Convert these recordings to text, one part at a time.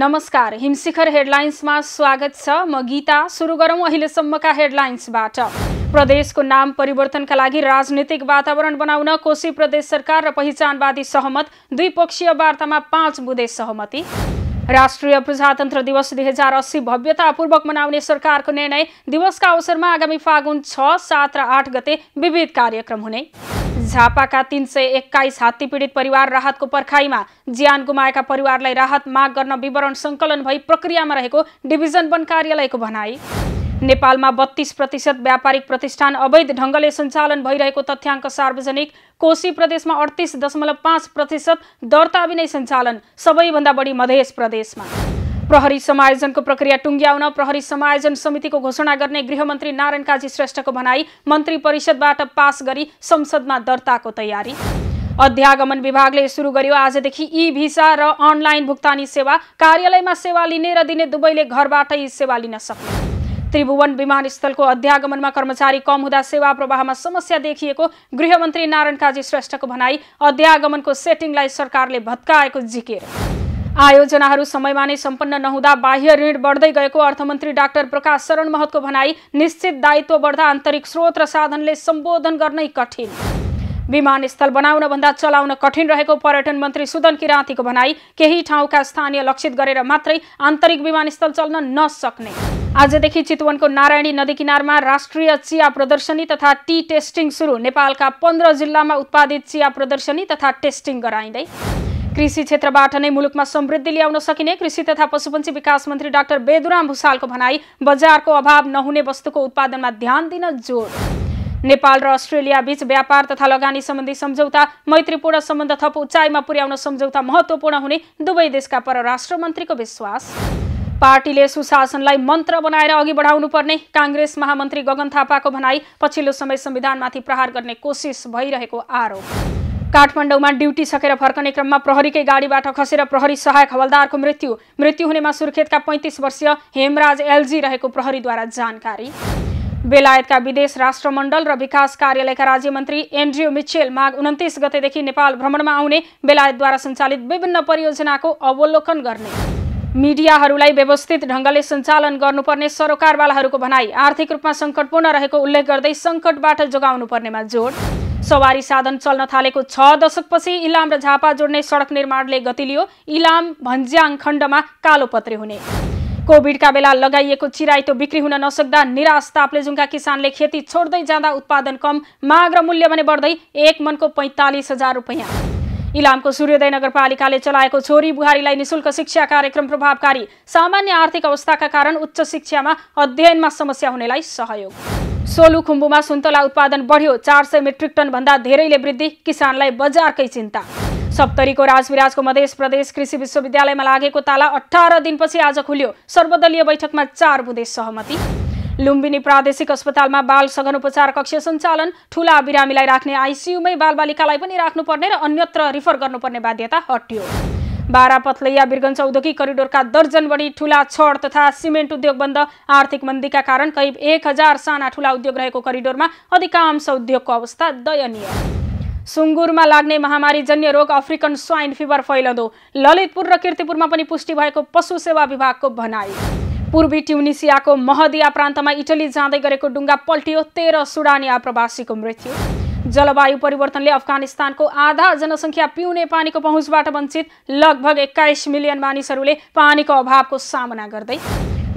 नमस्कार हिमशिखर हेडलाइन्समा स्वागत छ म गीता सुरु गरौँ अहिलेसम्मका हेडलाइन्सबाट प्रदेशको नाम परिवर्तनका लागि राजनीतिक वातावरण बनाउन कोशी प्रदेश सरकार र पहिचानवादी सहमत द्विपक्षीय वार्तामा पाँच बुधे सहमति राष्ट्रिय प्रजातन्त्र दिवस दुई हजार अस्सी भव्यतापूर्वक मनाउने सरकारको निर्णय दिवसका अवसरमा आगामी फागुन छ सात र आठ गते विविध कार्यक्रम हुने झापाका तीन सय एक्काइस हात्ती पीडित परिवार राहतको पर्खाइमा ज्यान गुमाएका परिवारलाई राहत माग गर्न विवरण सङ्कलन भई प्रक्रियामा रहेको डिभिजन वन कार्यालयको भनाई नेपालमा बत्तीस प्रतिशत व्यापारिक प्रतिष्ठान अवैध ढङ्गले सञ्चालन भइरहेको तथ्याङ्क सार्वजनिक कोशी प्रदेशमा अडतिस दशमलव पाँच प्रतिशत दर्ता सञ्चालन सबैभन्दा बढी मधेस प्रदेशमा प्रहरी समायोजनको प्रक्रिया टुङ्ग्याउन प्रहरी समायोजन समितिको घोषणा गर्ने गृहमन्त्री नारायण काजी श्रेष्ठको भनाई मन्त्री परिषदबाट पास गरी संसदमा दर्ताको तयारी अध्यागमन विभागले सुरु गर्यो आजदेखि ई भिसा र अनलाइन भुक्तानी सेवा कार्यालयमा सेवा लिने र दिने दुवैले घरबाटै सेवा लिन सक्ने त्रिभुवन विमानस्थलको अध्यागमनमा कर्मचारी कम हुँदा सेवा प्रवाहमा समस्या देखिएको गृहमन्त्री नारायण काजी श्रेष्ठको भनाई अध्यागमनको सेटिङलाई सरकारले भत्काएको जिकेर आयोजनाहरू समयमा नै सम्पन्न नहुँदा बाह्य ऋण बढ्दै गएको अर्थमन्त्री डाक्टर प्रकाश शरण महतको भनाई निश्चित दायित्व बढ्दा आन्तरिक स्रोत र साधनले सम्बोधन गर्नै कठिन विमानस्थल बनाउनभन्दा चलाउन कठिन रहेको पर्यटन मन्त्री सुदन किराँतीको भनाई केही ठाउँका स्थानीय लक्षित गरेर मात्रै आन्तरिक विमानस्थल चल्न नसक्ने आजदेखि चितवनको नारायणी नदी किनारमा राष्ट्रिय चिया प्रदर्शनी तथा टी टेस्टिङ सुरु नेपालका पन्ध्र जिल्लामा उत्पादित चिया प्रदर्शनी तथा टेस्टिङ गराइँदै कृषि क्षेत्रबाट नै मुलुकमा समृद्धि ल्याउन सकिने कृषि तथा पशुपन्छी विकास मन्त्री डाक्टर बेदुराम भुसालको भनाई बजारको अभाव नहुने वस्तुको उत्पादनमा ध्यान दिन जोड नेपाल र अस्ट्रेलिया बीच व्यापार तथा लगानी सम्बन्धी सम्झौता मैत्रीपूर्ण सम्बन्ध थप उचाइमा पुर्याउन सम्झौता महत्त्वपूर्ण हुने दुवै देशका परराष्ट्र मन्त्रीको विश्वास पार्टीले सुशासनलाई मन्त्र बनाएर अघि बढाउनु पर्ने काङ्ग्रेस महामन्त्री गगन थापाको भनाई पछिल्लो समय संविधानमाथि प्रहार गर्ने कोसिस भइरहेको आरोप काठमाडौँमा ड्युटी सकेर फर्कने क्रममा प्रहरीकै गाडीबाट खसेर प्रहरी सहायक हवलदारको मृत्यु मृत्यु हुनेमा सुर्खेतका पैँतिस वर्षीय हेमराज एलजी रहेको प्रहरीद्वारा जानकारी बेलायतका विदेश राष्ट्रमण्डल र विकास कार्यालयका राज्यमन्त्री एन्ड्रियो मिचेल माघ उन्तिस गतेदेखि नेपाल भ्रमणमा आउने बेलायतद्वारा सञ्चालित विभिन्न परियोजनाको अवलोकन गर्ने मिडियाहरूलाई व्यवस्थित ढङ्गले सञ्चालन गर्नुपर्ने सरोकारवालाहरूको भनाई आर्थिक रूपमा सङ्कटपूर्ण रहेको उल्लेख गर्दै सङ्कटबाट जोगाउनु पर्नेमा जोड सवारी साधन चल्न थालेको छ दशकपछि इलाम र झापा जोड्ने सडक निर्माणले गति लियो इलाम भन्ज्याङ खण्डमा कालो पत्रे हुने कोभिडका बेला लगाइएको चिराइतो बिक्री हुन नसक्दा निराश ताप्लेजुङका किसानले खेती छोड्दै जाँदा उत्पादन कम माग र मूल्य भने बढ्दै एक मनको पैँतालिस हजार रुपियाँ इलामको सूर्योदय नगरपालिकाले चलाएको छोरी बुहारीलाई निशुल्क शिक्षा कार्यक्रम प्रभावकारी सामान्य आर्थिक अवस्थाका कारण उच्च शिक्षामा अध्ययनमा समस्या हुनेलाई सहयोग सोलु खुम्बुमा सुन्तला उत्पादन बढ्यो चार सय मेट्रिक टनभन्दा धेरैले वृद्धि किसानलाई बजारकै चिन्ता सप्तरीको राजविराजको मधेस प्रदेश कृषि विश्वविद्यालयमा लागेको ताला अठार दिनपछि आज खुल्यो सर्वदलीय बैठकमा चार बुधे सहमति लुम्बिनी प्रादेशिक अस्पतालमा बाल सघन उपचार कक्ष सञ्चालन ठुला बिरामीलाई राख्ने आइसियुमै बालबालिकालाई पनि राख्नुपर्ने र अन्यत्र रिफर गर्नुपर्ने बाध्यता हट्यो बारा पथलैया बिरगन्ज औद्योगिक करिडोरका दर्जन बढी ठूला छड तथा सिमेन्ट उद्योग बन्द आर्थिक मन्दीका कारण करिब एक हजार साना ठूला उद्योग रहेको करिडोरमा अधिकांश उद्योगको अवस्था दयनीय सुँगुरमा लाग्ने महामारी जन्य रोग अफ्रिकन स्वाइन फिभर फैलदो ललितपुर र किर्तिपुरमा पनि पुष्टि भएको पशु सेवा विभागको भनाई पूर्वी ट्युनिसियाको महदिया प्रान्तमा इटली जाँदै गरेको डुङ्गा पल्टियो तेह्र सुडानिया आप्रवासीको मृत्यु जलवायु परिवर्तनले अफगानिस्तानको आधा जनसङ्ख्या पिउने पानीको पहुँचबाट वञ्चित लगभग एक्काइस मिलियन मानिसहरूले पानीको अभावको सामना गर्दै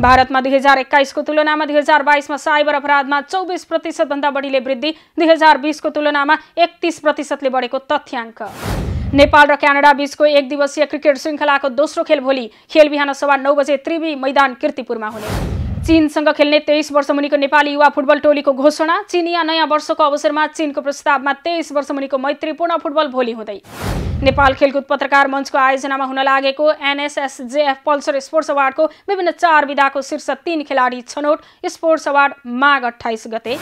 भारतमा दुई हजार एक्काइसको तुलनामा दुई हजार बाइसमा साइबर अपराधमा चौबिस प्रतिशतभन्दा बढीले वृद्धि दुई हजार बिसको तुलनामा एकतिस प्रतिशतले बढेको तथ्याङ्क नेपाल र क्यानाडा बीचको एक दिवसीय क्रिकेट श्रृङ्खलाको दोस्रो खेल भोलि खेल बिहान सवा नौ बजे त्रिवी मैदान किर्तिपुरमा हुने चीनसँग खेल्ने तेइस वर्ष मुनिको नेपाली युवा फुटबल टोलीको घोषणा चिनिया नयाँ वर्षको अवसरमा चीनको प्रस्तावमा तेइस वर्ष मुनिको मैत्रीपूर्ण फुटबल भोलि हुँदै नेपाल खेलकुद पत्रकार मञ्चको आयोजनामा हुन लागेको एनएसएसजेएफ पल्सर स्पोर्ट्स अवार्डको विभिन्न चार विधाको शीर्ष तीन खेलाडी छनौट स्पोर्ट्स अवार्ड माघ अठाइस गते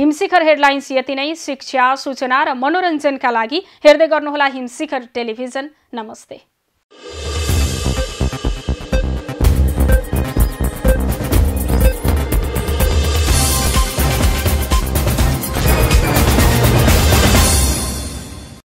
हिमशिखर हेडलाइन्स यति नै शिक्षा सूचना र मनोरञ्जनका लागि हेर्दै गर्नुहोला हिमशिखर टेलिभिजन नमस्ते